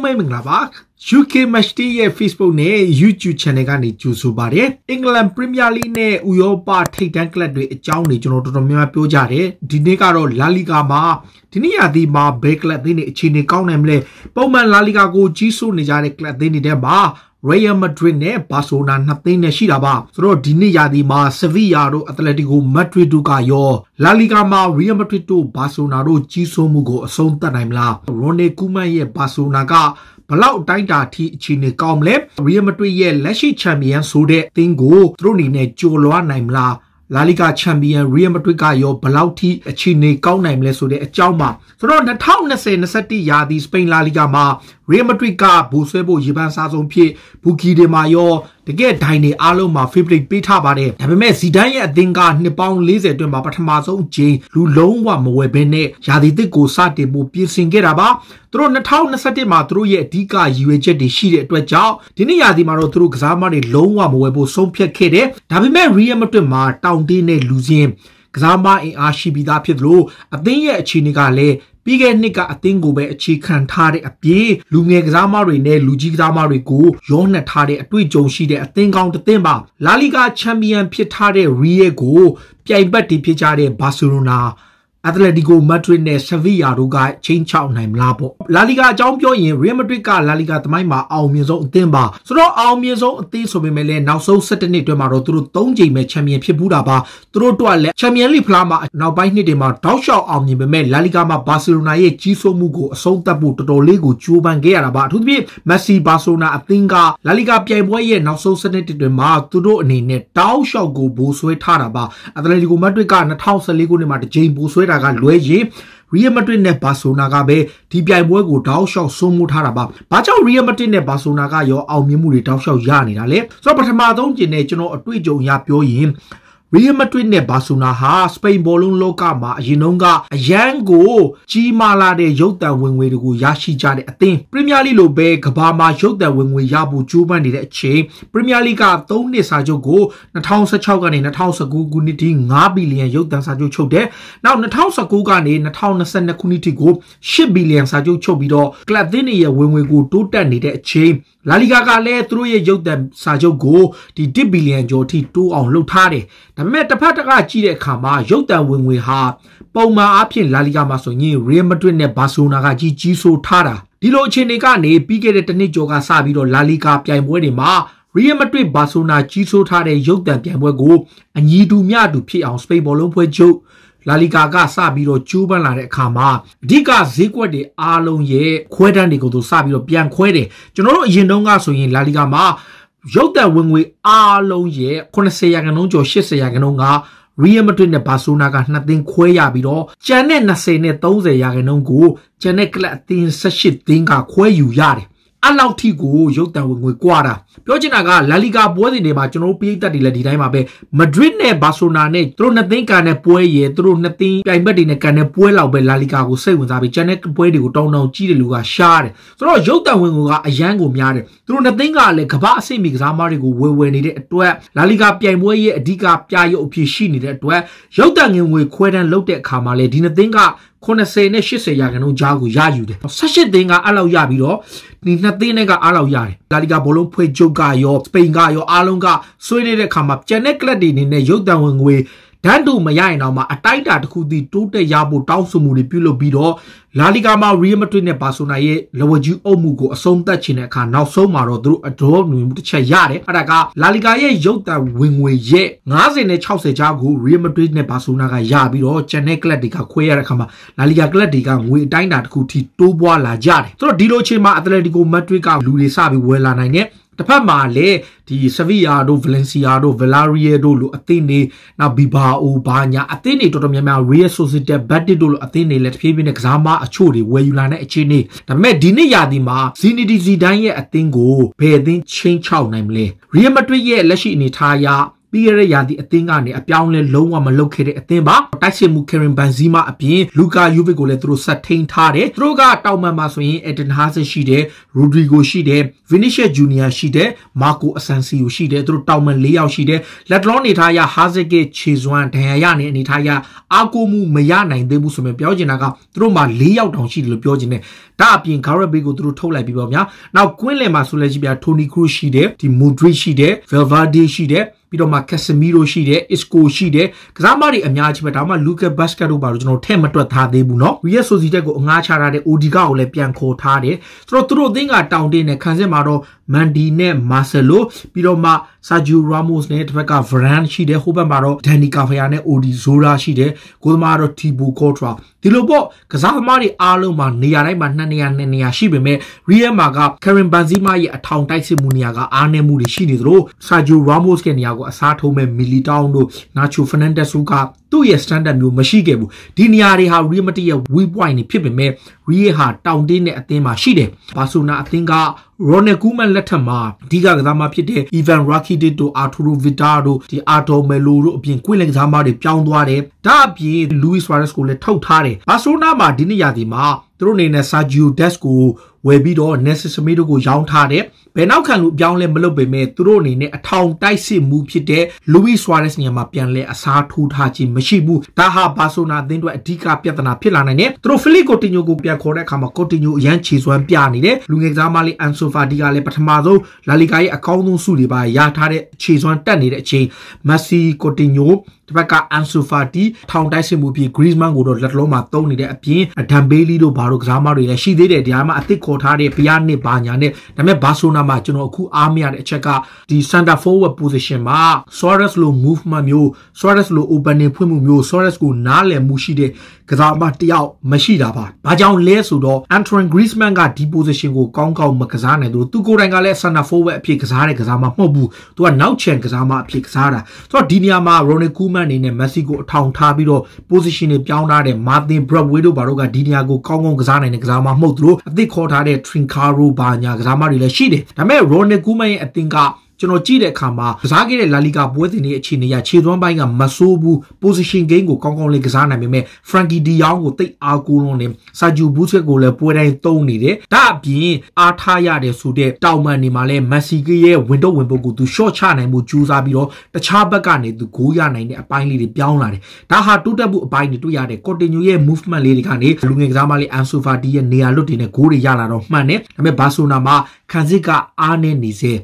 လုံးမိတ်မင်္ဂလာပါ UK Match Day ရဲ့ Facebook နဲ့ YouTube Channel ကနေကြိုဆိုပါတယ်။ England Premier League နဲ့ဥရောပထိပ်တန်းကလပ်တွေအကြောင်းတွေကျွန်တော်တော်တော်များများပြောကြတယ်။ဒီနေ့ကတော့ La Liga မှာဒီနေ့ရာသီမှာဘယ်ကလပ်အသင်းတွေအခြေအနေကောင်းနိုင်မလဲ။ပုံမှန် La Liga ကိုကြီးစိုးနေကြတဲ့ကလပ်အသင်းတွေထဲမှာ Real Madrid နဲ့ Barcelona နှစ်သိန်းနဲ့ရှိတာပါဆိုတော့ဒီနှစ်ရာသီမှာ Sevilla တို့ Atletico Madrid တို့ကရော La Liga မှာ Real Madrid တို့ Barcelona တို့ကြီးစိုးမှုကိုအဆုံးသတ်နိုင်မလား Ronald Koeman ရဲ့ Barcelona ကဘလောက်တိုင်းတာထိအခြေအနေကောင်းမလဲ Real Madrid ရဲ့လက်ရှိ Champion ဆိုတဲ့သင်းကိုသူတို့အနေနဲ့ကျော်လွှားနိုင်မလားလာလီဂါချန်ပီယံရီယယ်မက်ဒရစ်ကရောဘယ်လောက်ထိအခြေအနေကောင်းနိုင်မလဲဆိုတဲ့အကြောင်းပါဆိုတော့2020 21ရာသီစပိန်လာလီဂါမှာရီယယ်မက်ဒရစ်ကဘူဆွဲဖို့ရေပန်းစားဆုံးဖြစ်ဘူကီဒီမာရောတကယ်ဒိုင်တွေအားလုံးမှာ free play ပေးထားပါတယ်ဒါပေမဲ့ဇီဒန်ရဲ့အသင်းကနှစ်ပေါင်း40အတွင်းမှာပထမဆုံးအကြိမ်လူလုံးဝမဝယ်ဘဲနဲ့ရာသီသစ်ကိုစတင်ဖို့ပြင်ဆင်ခဲ့တာပါသူတို့2021မှာသူတို့ရဲ့အဓိကရည်ရွယ်ချက်တွေရှိတဲ့အတွက်ကြောင့်ဒီနေ့ရာသီမှာတော့သူတို့ကစားမတွေလုံးဝမဝယ်ဖို့ဆုံးဖြတ်ခဲ့တယ်ဒါပေမဲ့ Real Madrid မှာတောင်းတင်းတဲ့လူချင်းကစားမအင်အားရှိပြီးသားဖြစ်သလိုအသင်းရဲ့အခြေအနေကလည်းပြီးခဲ့နှစ်ကအသင်းကိုပဲအခြေခံထားတဲ့အပြင်လူငယ်ကစားမတွေနဲ့လူကြီးကစားမတွေကိုရောနှက်ထားတဲ့အတွေ့အကြုံရှိတဲ့အသင်းကောင်းတစ်သင်းပါလာလီဂါချန်ပီယံဖြစ်ထားတဲ့ရီယဲကိုပြိုင်ဘက်တွေဖြစ်ကြတဲ့ဘာစီလိုနာအက်တလက်တီကိုမက်ဒရစ်နဲ့ဆဗီယာတို့ကချင်းချောက်နိုင်မလားပေါ့လာလီဂါအကြောင်းပြောရင်ရီယယ်မက်ဒရစ်ကလာလီဂါသမိုင်းမှာအောင်မြင်ဆုံးအသင်းပါဆိုတော့အောင်မြင်ဆုံးအသင်းဆိုပေမဲ့လည်းနောက်ဆုံး17နှစ်အတွင်းမှာတော့သူတို့3ကြိမ်ပဲချန်ပီယံဖြစ်ဘူးတာပါသူတို့တော့လည်းချန်ပီယံလိဖလားမှာနောက်ပိုင်းနှစ်တွေမှာတောက်လျှောက်အောင်မြင်ပေမဲ့လာလီဂါမှာဘာစီလိုနာရဲ့ကြီးစိုးမှုကိုအဆုံးသတ်ဖို့တော်တော်လေးကိုကြိုးပမ်းခဲ့ရတာပါအထူးသဖြင့်မက်ဆီဘာဆိုနာအသင်းကလာလီဂါပြိုင်ပွဲရဲ့နောက်ဆုံး17နှစ်အတွင်းမှာသူတို့အနေနဲ့တောက်လျှောက်ကိုဘိုးဆွဲထားတာပါအက်တလက်တီကိုမက်ဒရစ်က2014ခုနှစ်မှာတစ်ကြိမ်ဘိုးဆွဲတာကလွဲရင် Real Madrid နဲ့ Barcelona ကပဲဒီပြိုင်ပွဲကိုတောက်လျှောက်ဆုံးမထားတာပါ။ဘာကြောင့် Real Madrid နဲ့ Barcelona ကရောအောင်မြင်မှုတွေတောက်လျှောက်ရနေတာလဲ။ဆိုတော့ပထမဆုံးကျင်တဲ့ကျွန်တော်အတွေ့အကြုံရပြောရင်ရီယယ်မက်ဒရစ်နဲ့ဘာဆိုနာဟာစပိန်ဘောလုံးလောကမှာအရင်တုန်းကအရန်ကိုကြီးမားလာတဲ့ရုပ်သံဝင်ငွေတွေကိုရရှိကြတဲ့အသင်းပရီးမီးယားလိလိုပဲကဘာမှာရုပ်သံဝင်ငွေရဖို့ကြိုးပမ်းနေတဲ့အချိန်ပရီးမီးယားလိက3နှစ်စာချုပ်ကို2016ကနေ2019ခုနှစ်ထိ5ဘီလီယံရုပ်သံစာချုပ်ချုပ်တယ်။နောက်2019ကနေ2022ခုနှစ်ထိကို10ဘီလီယံစာချုပ်ချုပ်ပြီးတော့ကလပ်သင်းတွေရဲ့ဝင်ငွေကိုတိုးတက်နေတဲ့အချိန်လာလီဂါကလည်းသူတို့ရဲ့ရုပ်သံစာချုပ်ကိုဒီ1ဘီလီယံကျော်အထိတိုးအောင်လှုပ်ထားတယ်။ဒါပေမဲ့တစ်ဖက်တစ်ခါကြည့်တဲ့အခါမှာရုပ်တံဝင်ငွေဟာပုံမှန်အားဖြင့်လာလီဂါမှာဆိုရင်ရီမဒရစ်နဲ့ဘာစီလိုနာကကြီးကြီးဆိုးထားတာဒီလိုအခြေအနေကနေပြီးခဲ့တဲ့တစ်နှစ်ကျော်ကစပြီးတော့လာလီဂါပြိုင်ပွဲတွေမှာရီယယ်မဒရစ်ဘာဆိုနာကြီးစိုးထားတဲ့ရုပ်တံပြိုင်ပွဲကိုအညီတူမျှတူဖြစ်အောင်စပိန်ဘောလုံးဖွဲ့ချုပ်လာလီဂါကစပြီးတော့ကျိုးပန်းလာတဲ့အခါမှာအဓိကဈေးကွက်တွေအားလုံးရဲ့ခွဲတန်းတွေကိုသူစပြီးတော့ပြန်ခွဲတယ်ကျွန်တော်တို့အရင်တုန်းကဆိုရင်လာလီဂါမှာရုပ်တံဝင်ငွေအားလုံးရဲ့80ရာခိုင်နှုန်းကျော်80ရာခိုင်နှုန်းက Real Madrid နဲ့ Barcelona ကနှစ်သင်းခွဲရပြီးတော့ကျန်တဲ့20နဲ့30ရာခိုင်နှုန်းကိုကျန်တဲ့ကလပ်အသင်း18သင်းကခွဲယူရတယ်အဲ့လောက်ထိကိုရုပ်တံဝင်ငွေကွာတာပြောချင်တာကလာလီဂါပွဲစဉ်တွေမှာကျွန်တော်တို့ပြည်သက်တွေလည်းဒီတိုင်းပါပဲမဒရစ်နဲ့ဘာဆိုနာနဲ့သူတို့နှစ်သိန်းကန်တဲ့ပွဲရယ်သူတို့နှစ်သိန်းပြိုင်ဘက်တွေနဲ့ကန်တဲ့ပွဲလောက်ပဲလာလီဂါကိုစိတ်ဝင်စားပြီးကျန်တဲ့ပွဲတွေကိုတောင်းတောင်းကြည့်တဲ့လူကရှားတယ်ဆိုတော့ရုပ်တံဝင်ငွေကအရန်ကိုများတယ်သူတို့နှစ်သိန်းကလည်းကမ္ဘာအဆင့်မီကစားမားတွေကိုဝယ်ဝယ်နေတဲ့အတွက်လာလီဂါပြိုင်ပွဲရဲ့အဓိကပြရုပ်အဖြစ်ရှိနေတဲ့အတွက်ရုပ်တံငွေခွဲတန်းလုပ်တဲ့အခါမှာလည်းဒီနှစ်သိန်းက80နဲ့80ရာခိုင်နှုန်းကြားကိုရယူတယ်18သင်းကအဲ့လောက်ရပြီးတော့ဒီနှစ်သင်းနဲ့ကအဲ့လောက်ရတယ်လာလီဂါဘောလုံးဖွဲ့ချုပ်ကရောစပိန်ကရောအားလုံးကဆွေးနေတဲ့ခါမှာပြန်တဲ့ကလပ်တွေအနေနဲ့ရုပ်တံဝင်ငွေဒန်းတူမရရင်တော့မှအတိုက်တာတစ်ခုတည်းတိုးတက်ရဖို့တောင်းဆိုမှုတွေပြုလုပ်ပြီးတော့လာလီဂါမှာရီယယ်မက်ဒရစ်နဲ့ဘာဆိုနာရဲ့လဝကြီးအုပ်မှုကိုအဆုံးသတ်ခြင်းတဲ့အခါနောက်ဆုံးမှာတော့သူတို့အဒေါ်နွေမှုတစ်ချက်ရတယ်အဲ့ဒါကလာလီဂါရဲ့ရုပ်သံဝင်ငွေရဲ့90နဲ့60ကြားကိုရီယယ်မက်ဒရစ်နဲ့ဘာဆိုနာကရပြီးတော့ချန်နယ်ကလပ်တွေကခွဲရတဲ့အခါမှာလာလီဂါကလပ်တွေကငွေအတိုင်းတာတစ်ခုထိတိုးပွားလာကြတယ်သူတို့ဒီလိုအချိန်မှာအက်တလက်တီကိုမက်ဒရစ်ကလူတွေစပြီးဝယ်လာနိုင်တဲ့တစ်ဖက်မှာလည်းဒီဆဗီယာတို့ဗလန်စီယာတို့ဗလာရီယာတို့လိုအသင်းတွေနောက်ဘီဘာအိုဘာညာအသင်းတွေတော်တော်များများ Real Sociedad Betis တို့လိုအသင်းတွေလည်းတစ်ပြေးပြေးနဲ့ကစားမအချို့တွေဝယ်ယူလာတဲ့အခြေအနေဒါပေမဲ့ဒီနေ့ရာသီမှာ Zinedine Zidane ရဲ့အသင်းကိုဘယ်အသင်းချင်းချောက်နိုင်မလဲ Real Madrid ရဲ့လက်ရှိအနေထားအရပြီးခဲ့တဲ့ရာသီအသင်းကနေအပြောင်းလဲလုံးဝမလုပ်ခဲ့တဲ့အသင်းပါတိုက်စစ်မှု Karen Benzema အပြင် Luka Jovic ကိုလည်းသူတို့ဆက်ထိန်ထားတယ်သူတို့ကတောင်ပန်မှာဆိုရင် Eden Hazard ရှိတယ် Rodrigo ရှိတယ် Vinicius Junior ရှိတယ် Marco Asensio ရှိတယ်သူတို့တောင်ပန်၄ယောက်ရှိတယ်လက်တလုံးနေထားရ Hazard ကခြေစွမ်းဒဏ်ရာရနေအနေထားရအားကိုးမှုမရနိုင်သေးဘူးဆိုပေမဲ့ပြောချင်တာကသူတို့မှာ၄ယောက်တောင်ရှိတယ်လို့ပြောချင်တယ်ဒါအပြင် Gareth Bale ကိုသူတို့ထုတ်လိုက်ပြီပေါ့ဗျာနောက်ကွင်းလယ်မှာဆိုလဲရှိဗျာ Toni Kroos ရှိတယ်ဒီ Modric ရှိတယ် Valverde ရှိတယ်ပြီးတော့မှ Casemiro ရှိတယ် Isco ရှိတယ်ကစားမတွေအများကြီးပဲဒါမှ Luka Basket တို့ပါလို့ကျွန်တော်ထည့်မတွက်ထားသေးဘူးเนาะ Real Sociedad ကိုအငှားချထားတဲ့ Odiga ကိုလည်းပြန်ခေါ်ထားတယ်ဆိုတော့သူတို့အသင်းကတောင်းတင်းနေခံစစ်မှာတော့မန်ဒီနဲ့မာဆယ်လိုပြီးတော့မှဆာဂျူရာမို့စ်နဲ့တစ်ဖက်ကဗရန်ရှိတယ်ဟိုဘက်မှာတော့ဒန်နီကာဖယာနဲ့အိုဒီဇိုရာရှိတယ်ကိုသမားကတော့တီဘူကော့ထရာဒီလိုပေါ့ကစားသမားတွေအားလုံးမှာနေရာတိုင်းမှာနှစ်နေရာနှစ်နေရာရှိပေမဲ့ရီယယ်မာကကရင်ဘန်ဇီမာရဲ့အထောင်တိုက်စစ်မှုနေရာကအားနည်းမှုတွေရှိနေသလိုဆာဂျူရာမို့စ်ရဲ့နေရာကိုအစားထိုးမဲ့မီလီတောင်းတို့နာချိုဖနန်ဒက်စ်ကသူ့ရဲ့ standard မျိုးမရှိခဲ့ဘူးဒီနေရာတွေဟာရီမတီရဲ့ weak point တွေဖြစ်ပေမဲ့ရီးယေဟာတောင်တင်းတဲ့အသင်းမှာရှိတယ်။ဘာဆိုနာအသင်းကရော်နယ်ကူးမန်လက်ထက်မှာအဓိကကစားမဖြစ်တဲ့အီဗန်ရာခီဒစ်တို့အာထိုရိုဗီတာတို့ဒီအာဒိုမဲလိုတို့အပြင်ကွင်းလက်ကစားမတွေပြောင်းသွားတယ်။ဒါအပြင်လူးဝီဆာရက်စ်ကိုလည်းထုတ်ထားတယ်။ဘာဆိုနာမှာဒီနေ့ရာသီမှာသူတို့အနေနဲ့ဆာဂျီယိုဒက်စ်ကိုဝယ်ပြီးတော့ Nessis Smith တို့ကိုရောင်းထားတယ်ဘယ်နောက်ခံလူအပြောင်းလဲမလုပ်ပေမဲ့သူတို့အနေနဲ့အထောင်တိုက်စစ်မှုဖြစ်တဲ့လူဝီဆွာရက်စ်နေရာမှာပြန်လဲအစားထိုးထားခြင်းမရှိဘူးဒါဟာဘာဆိုနာအသင်းအတွက်အဓိကပြဿနာဖြစ်လာနိုင်တယ်သူတို့ဖလီကိုတင်ညိုကိုပြန်ခေါ်တဲ့အခါမှာကိုတင်ညိုအရန်ခြေစွမ်းပြနေတယ်လူငယ်ကစားမလေးအန်ဆိုဖာဒီကလည်းပထမဆုံးလာလီဂါရဲ့အကောင်းဆုံးဆုတွေပါရထားတဲ့ခြေစွမ်းတက်နေတဲ့အချိန်မက်ဆီကိုတင်ညိုဒီဘက်ကအန်ဆိုဖာတီထောင်တိုက်စစ်မှုပြီးဂရီးစ်မန်ကိုတော့လက်လုံးမှာတုံးနေတဲ့အပြင်ဒမ်ဘေးလီတို့ဘာတို့ကစားမတွေလည်းရှိသေးတယ်ဒီမှာအသစ်ခေါ်ထားတဲ့ဘီယာနစ်ဘာညာနဲ့ဒါပေမဲ့ဘာဆိုနာမှာကျွန်တော်အခုအားမရတဲ့အချက်ကဒီ center forward position မှာ Suarez လို movement မျိုး Suarez လို opening ဖွင့်မှုမျိုး Suarez ကိုနားလည်မှုရှိတဲ့ကစားမတယောက်မရှိတာပါ။ဘာကြောင့်လဲဆိုတော့ Antoine Griezmann ကဒီ position ကိုကောင်းကောင်းမကစားနိုင်သူသူကိုယ်တိုင်ကလည်း center forward အဖြစ်ကစားတဲ့ကစားမမဟုတ်ဘူး။သူကနောက်ချန်ကစားမအဖြစ်ကစားတာ။ဆိုတော့ဒီနေရာမှာ Ronald Koeman အနေနဲ့ Messi ကိုအထောင်ထားပြီးတော့ position တွေပြောင်းထားတဲ့ Martin Braithwaite တို့ဘာတို့ကဒီနေရာကိုကောင်းကောင်းကစားနိုင်တဲ့ကစားမမဟုတ်သူတို့အသစ်ခေါ်ထားတဲ့ Trincao ဘာညာကစားမတွေလည်းရှိတယ်။ဒါပေမဲ့ Ronald Koeman ရဲ့အသင်းကကျွန်တော်ကြည့်တဲ့အခါမှာကစားခဲ့တဲ့ La Liga ပွဲစဉ်တွေအခြေအနေရခြေသွမ်းပိုင်းကမဆိုးဘူး position game ကိုကောင်းကောင်းလေးကစားနိုင်ပေမဲ့ Frankie De Jong ကိုတိတ်အားကိုးလုံးနေ Sergio Busquets ကိုလည်းပွဲတိုင်းသုံးနေတယ်ဒါအပြင်အားထားရတယ်ဆိုတဲ့တောင်ပန်နေမှာလဲ Messi ရဲ့ဝင်တော့ဝင်ပုတ်ကိုသူ short ချနိုင်မှုကြိုးစားပြီးတော့တခြားဘက်ကနေသူဂိုးရနိုင်တဲ့အပိုင်းလေးတွေပြောင်းလာတယ်ဒါဟာတိုးတက်မှုအပိုင်းတွေတွေ့ရတယ် Coutinho ရဲ့ movement လေးတွေကနေလူငယ်ကစားမလေး Ansu Fati ရဲ့နေရာလွတ်တွေနဲ့ဂိုးတွေရလာတော့မှန်တယ်ဒါပေမဲ့ Barcelona မှာခံစစ်ကအားနေနေစေ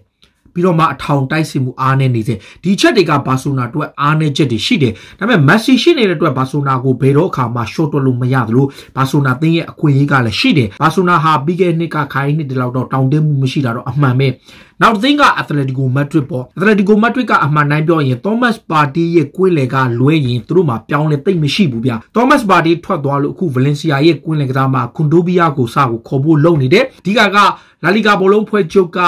ပြီးတော့မှအထောင်တိုက်စစ်မှုအားနည်းနေစေဒီချက်တွေကဘာဆိုနာအတွက်အားနည်းချက်တွေရှိတယ်ဒါပေမဲ့မက်ဆီရှိနေတဲ့အတွက်ဘာဆိုနာကိုဘယ်တော့အခါမှ short တွက်လို့မရသလိုဘာဆိုနာသင်းရဲ့အခွင့်အရေးကလည်းရှိတယ်ဘာဆိုနာဟာပြီးခဲ့နှစ်ကခိုင်းနှစ်တလောက်တော့တောင်းတမှုမရှိတာတော့အမှန်ပဲနောက်သင်းက Atletico Madrid ပေါ့ Atletico Madrid ကအမှန်တိုင်းပြောရင် Thomas Partey ရဲ့ကွင်းလယ်ကလွဲရင်သူတို့မှာပြောင်းလဲသိမ့်မရှိဘူးဗျ Thomas Partey ထွက်သွားလို့အခု Valencia ရဲ့ကွင်းလယ်ကစားမှာ Kondobia ကိုစကိုခေါ်ဖို့လုပ်နေတယ်ဒီကက La Liga ဘောလုံးဖွဲ့ချုပ်က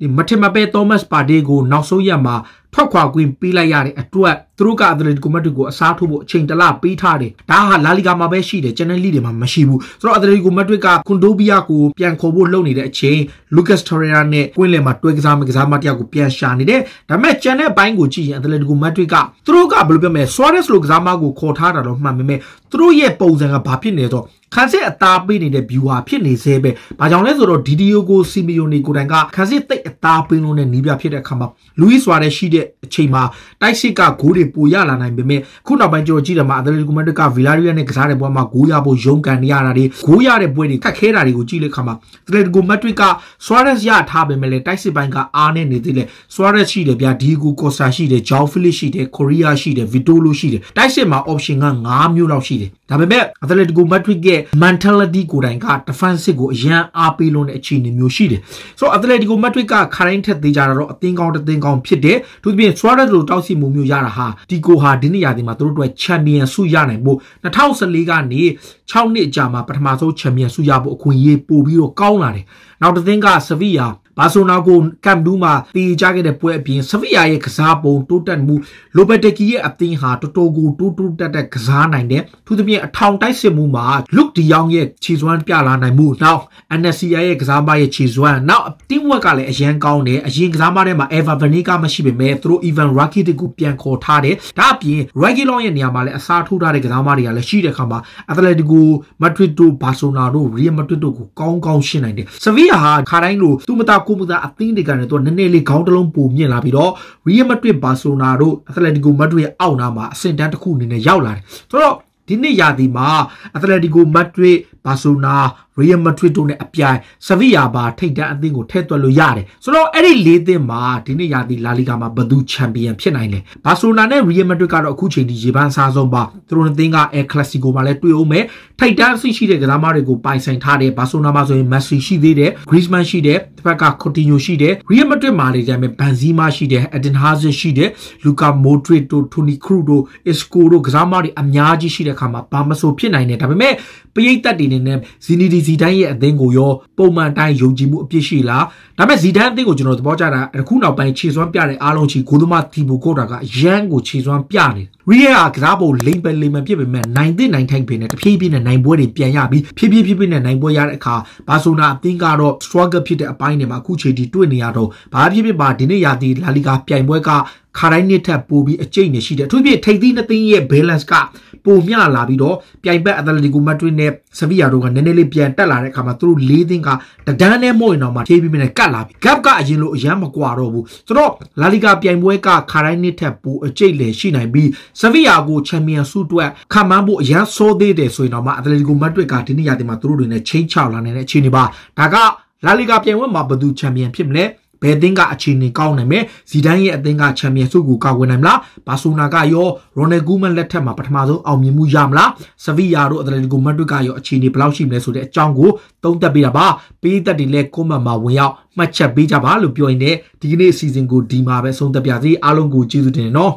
ဒီမထင်မပဲသောမတ်ပါဒေးကိုနောက်ဆုံးရက်မှာထွက်ခွာခွင့်ပေးလိုက်ရတဲ့အတွက်သူတို့ကအက်တလက်တီကိုမက်ဒရစ်ကိုအစားထိုးဖို့အချိန်တလပေးထားတယ်ဒါဟာလာလီဂါမှာပဲရှိတယ်ကျန်တဲ့လိတွေမှာမရှိဘူးဆိုတော့အက်တလက်တီကိုမက်ဒရစ်ကကွန်ဒိုဘီယာကိုပြန်ခေါ်ဖို့လုပ်နေတဲ့အချိန်လူကတ်စ်ထရီယာနဲ့ကွင်းလယ်မှာတွဲကစားမကစားမတယောက်ကိုပြန်ရှာနေတယ်ဒါပေမဲ့ကျန်တဲ့ဘိုင်းကိုကြည့်ရင်အက်တလက်တီကိုမက်ဒရစ်ကသူတို့ကဘယ်လိုပြောမလဲဆွာရက်စ်လိုကစားမကိုခေါ်ထားတာတော့မှန်ပေမဲ့သူတို့ရဲ့ပုံစံကဘာဖြစ်နေလဲဆိုတော့ခန်းစစ်အသားပေးနေတဲ့ viewer ဖြစ်နေသေးပဲ။ဘာကြောင့်လဲဆိုတော့ဒီဒီယိုကိုစီမီယိုနီကိုတိုင်ကခန်းစစ်တိတ်အသားပေးလို့နဲ့နီးပြဖြစ်တဲ့အခါမှာလူကြီးစွာတဲ့ရှိတဲ့အချိန်မှာတိုက်စစ်ကဂိုးတွေပိုရလာနိုင်ပေမဲ့ခုနောက်ပိုင်းကျွန်တော်ကြည့်တယ်မှာအက်တလက်တီကိုမက်ဒရစ်ကဗီလာရီယာနဲ့ကစားတဲ့ပွဲမှာဂိုးရဖို့ရုန်းကန်နေရတာတွေဂိုးရတဲ့ပွဲတွေခက်ခဲတာတွေကိုကြည့်လိုက်ခါမှာအက်တလက်တီကိုမက်ဒရစ်ကဆွာရက်ရထားပေမဲ့လည်းတိုက်စစ်ပိုင်းကအားနဲ့နေသေးတယ်ဆွာရက်ရှိတယ်ဗျာဒီဂူကော်ဆာရှိတယ်ဂျောင်းဖီလစ်ရှိတယ်ကိုရီးယားရှိတယ်ဗီတိုလိုရှိတယ်တိုက်စစ်မှာ option က9မျိုးလောက်ရှိတယ်ဒါပေမဲ့အက်တလက်တီကိုမက်ဒရစ်ရဲ့ mentality ကိုယ်တိုင်က defensive ကိုအရန်အားပေးလုံးတဲ့အခြေအနေမျိုးရှိတယ်ဆိုတော့ Atletico Madrid ကခရိုင်းထက်သေးကြတာတော့အသင်းကောင်းတစ်သင်းကောင်းဖြစ်တယ်သူပြင် Suarez လိုတောက်စီမှုမျိုးရတာဟာဒီကိုဟာဒီနေ့ရာသီမှာသူတို့အတွက် champion ဆုရနိုင်ဖို့2014ကနေ6နှစ်အကြာမှာပထမဆုံး champion ဆုရဖို့အခွင့်အရေးပို့ပြီးတော့ကောင်းလာတယ်နောက်တစ်သင်းက Sevilla ဘာဆိုနာကိုကမ်ဒူးမှာတေးကြခဲ့တဲ့ပွဲအပြင်ဆဗီယာရဲ့ကစားပုံတိုးတက်မှုလိုဘက်တက်ကီရဲ့အသင်းဟာတော်တော်ကိုတိုးတိုးတက်တက်ကစားနိုင်တယ်သူသဖြင့်အထောင်တိုက်စစ်မှုမှာ လုတ်ဒီယောင်ရဲ့ခြေစွမ်းပြလာနိုင်မှုနောက် NSCI ရဲ့ကစားမရဲ့ခြေစွမ်းနောက်တင်းဝက်ကလည်းအရန်ကောင်းတယ်အရင်ကစားမထဲမှာ Ever Vanica မရှိပေမဲ့သူတို့ Ivan Rakitic ကိုပြန်ခေါ်ထားတယ်ဒါအပြင် Reguilon ရဲ့နေရာမှာလည်းအစားထိုးထားတဲ့ကစားမတွေကလည်းရှိတဲ့အခါမှာ Atletico Madrid တို့ Barcelona တို့ Real Madrid တို့ကိုကောင်းကောင်းရှင်းနိုင်တယ်ဆဗီယာဟာခါတိုင်းလိုသူမတာကုမူသားအသင်းတွေကနေတော့နည်းနည်းလေးခေါင်းတစ်လုံးပိုမြင့်လာပြီးတော့ Real Madrid Barcelona တို့ Atletico Madrid ရဲ့အောက်နာမှာအဆင့်တန်းတစ်ခုအနေနဲ့ရောက်လာတယ်ဆိုတော့ဒီနှစ်ရာသီမှာ Atletico Madrid ဘာဆိုနာရီယယ်မက်ဒရစ်တို့နဲ့အပြိုင်ဆဗီယာပါထိပ်တန်းအသင်းကိုထဲသွက်လို့ရတယ်ဆိုတော့အဲ့ဒီလေးသင်းမှာဒီနေ့ရာသီလာလီဂါမှာဘယ်သူချန်ပီယံဖြစ်နိုင်လဲဘာဆိုနာနဲ့ရီယယ်မက်ဒရစ်ကတော့အခုချိန်ဒီရေပန်းစားဆုံးပါသူတို့အသင်းကအဲကလစီကိုမှာလည်းတွေ့အောင်မယ်ထိပ်တန်းအဆင့်ရှိတဲ့ကစားသမားတွေကိုပိုင်ဆိုင်ထားတယ်ဘာဆိုနာမှာဆိုရင်မက်ဆီရှိသေးတယ်ဂရစ်မန်ရှိတယ်တစ်ဖက်ကကိုတီညိုရှိတယ်ရီယယ်မက်ဒရစ်မှာလည်းကြမ်းပဲဘန်ဇီမာရှိတယ်အက်ဒင်ဟာဇစ်ရှိတယ်လူကာမိုဒရစ်တို့ထိုနီခရူတို့အစ်ကိုတို့ကစားသမားတွေအများကြီးရှိတဲ့အခါမှာဘာမဆိုဖြစ်နိုင်တယ်ဒါပေမဲ့ပရိသတ်တွေအနေနဲ့ဇီနီဒီဇီဒန်ရဲ့အသင်းကိုရောပုံမှန်တိုင်းယုံကြည်မှုအပြည့်ရှိလားဒါပေမဲ့ဇီဒန်အသင်းကိုကျွန်တော်သဘောကျတာအခုနောက်ပိုင်းခြေစွမ်းပြတဲ့အားလုံးချီဂိုးသမားတီဘူကိုတာကရန်ကိုခြေစွမ်းပြနေရီယာကစားပုံလိမ့်ပဲလိမ့်ပဲဖြစ်ပေမဲ့နိုင်တဲ့နိုင်ထိုင်ပင်နဲ့တဖြည်းဖြည်းနဲ့နိုင်ပွဲတွေပြန်ရပြီးဖြည်းဖြည်းဖြည်းဖြည်းနဲ့နိုင်ပွဲရတဲ့အခါဘာဆိုနာအသင်းကတော့ struggle ဖြစ်တဲ့အပိုင်းတွေမှာအခုချိန်ထိတွေ့နေရတော့ဘာဖြစ်ဖြစ်ပါဒီနေ့ရာသီလာလီဂါပြိုင်ပွဲကခါတိုင်းနှစ်ထက်ပိုပြီးအကျိတ်နေရှိတယ်အထူးဖြင့်ထိပ်သီးနှစ်သင်းရဲ့ balance ကပိုမျှလာပြီးတော့ပြိုင်ဘက်အက်တလက်တီကိုမက်ဒရစ်နဲ့ဆဗီယာတို့ကနည်းနည်းလေးပြန်တက်လာတဲ့အခါမှာသူတို့၄သင်းကတဒန်းနဲ့မို့ရင်တော့မှဖြေးပြီးမြန်ကတ်လာပြီ gap ကအရင်လိုအရန်မကွာတော့ဘူးဆိုတော့လာလီဂါပြိုင်ပွဲကခါတိုင်းနှစ်ထက်ပိုအကျိတ်လေရှိနိုင်ပြီးဆဗီယာကိုချန်ပီယံဆုအတွက်ခံမှန်းဖို့အရန်စောသေးတယ်ဆိုရင်တော့မှအက်တလက်တီကိုမက်ဒရစ်ကဒီနေ့ရာသီမှာသူတို့တွေနဲ့ချိန်ချောက်လာနေတဲ့အခြေအနေပါဒါကလာလီဂါပြိုင်ပွဲမှာဘယ်သူချန်ပီယံဖြစ်မလဲဘယ်အသင်းကအခြေအနေကောင်းနိုင်မလဲဇီဒန်ရဲ့အသင်းကချန်ပီယံဆုကိုကာကွယ်နိုင်မလားဘာဆိုနာကရောရိုနယ်ဂူမန်လက်ထက်မှာပထမဆုံးအောင်မြင်မှုရမလားဆဗီယာတို့အတလက်တီကိုမက်ဒရစ်ကရောအခြေအနေဘယ်လောက်ရှိမလဲဆိုတဲ့အကြောင်းကိုသုံးသပ်ပေးတာပါပေးသက်တွေလည်းကွန်မန်မှာဝင်ရောက်မှတ်ချက်ပေးကြပါလို့ပြောရင်လည်းဒီကနေ့အစီအစဉ်ကိုဒီမှာပဲဆုံးသက်ပါစေအားလုံးကိုကျေးဇူးတင်နော်